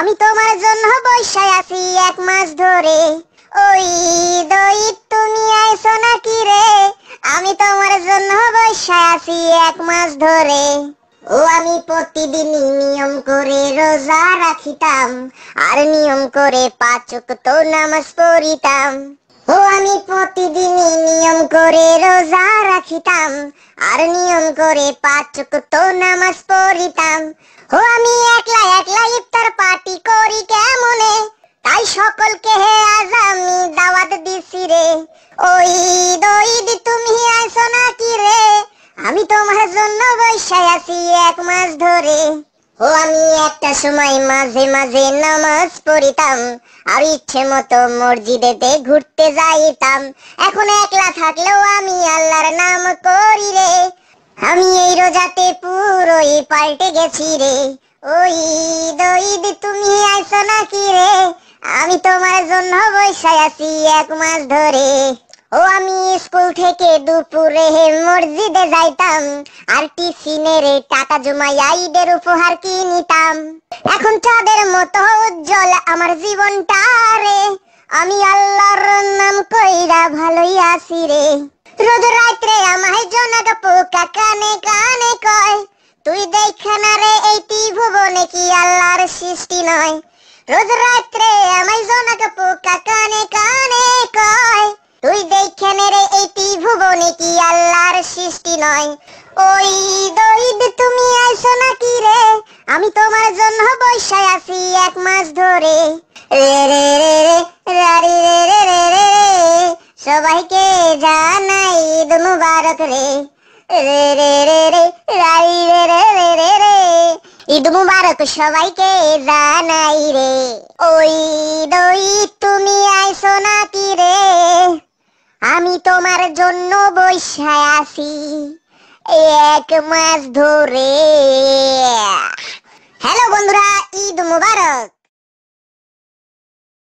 আমি তোমার জন্য বৈশায় আছি এক মাস ধরে ওই দই তুমি আইছো নাকি রে আমি তোমার জন্য বৈশায় আছি এক মাস ধরে ও আমি প্রতিদিন নিয়ম করে রোজা রাখিতাম আর নিয়ম করে পাচক তো নামাজ পড়িতাম ও আমি প্রতিদিন নিয়ম করে রোজা রাখিতাম আর নিয়ম করে পাচক তো নামাজ পড়িতাম ও আমি একলা একলা ইফতার পা করি কেমনে তাই সকলকে হে আজ আমি দাওয়াত দিছি রে ওই দইদ তুমি আইছো নাকি রে আমি তোমার জন্য বৈশায় আছি এক মাস ধরে ও আমি একটা সময় মাঝে মাঝে নামাজ পড়িতাম আর ইচ্ছে মতো মসজিদেতে ঘুরতে যাইতাম এখন একলা থাকলেও আমি আল্লাহর নাম করি রে আমি এই রোজাতে পুরোই পাল্টে গেছি রে আমি তোমার জন্য বৈশাই আছি এক মাস ধরে ও আমি স্কুল থেকে দুপুরে মসজিদে যাইতাম আর টিফিনের টাকা জমাইয়া ঈদের উপহার কি নিতাম এখন চাঁদের মতো উজ্জ্বল আমার জীবনটা রে আমি আল্লাহর নাম কইরা ভালোই আছি রে রোজ রাত্রে আমায় জনক পোকা কানে কা তুই দেখা রে এইটি ভুবনে কি আল্লাহর সৃষ্টি নয় রোজ রাত্রে আমায় জনক পোকা কানে কানে কয় তুই দেখা রে এইটি ভুবনে কি আল্লাহর সৃষ্টি নয় ওই দইদ তুমি আইছো নাকি রে আমি তোমার জন্য বৈশায় আছি এক মাস ধরে রে রে রে রে রে রে রে রে সবাইকে জানাই ঈদ মুবারক রে রে রে রে রে রাই রে রে রে রে রে ঈদ মুবারক সবাইকে জানাই রে ওই দই তুমি আইছো নাকি রে আমি তোমার জন্য বৈশায় আছি এক মাস ধরে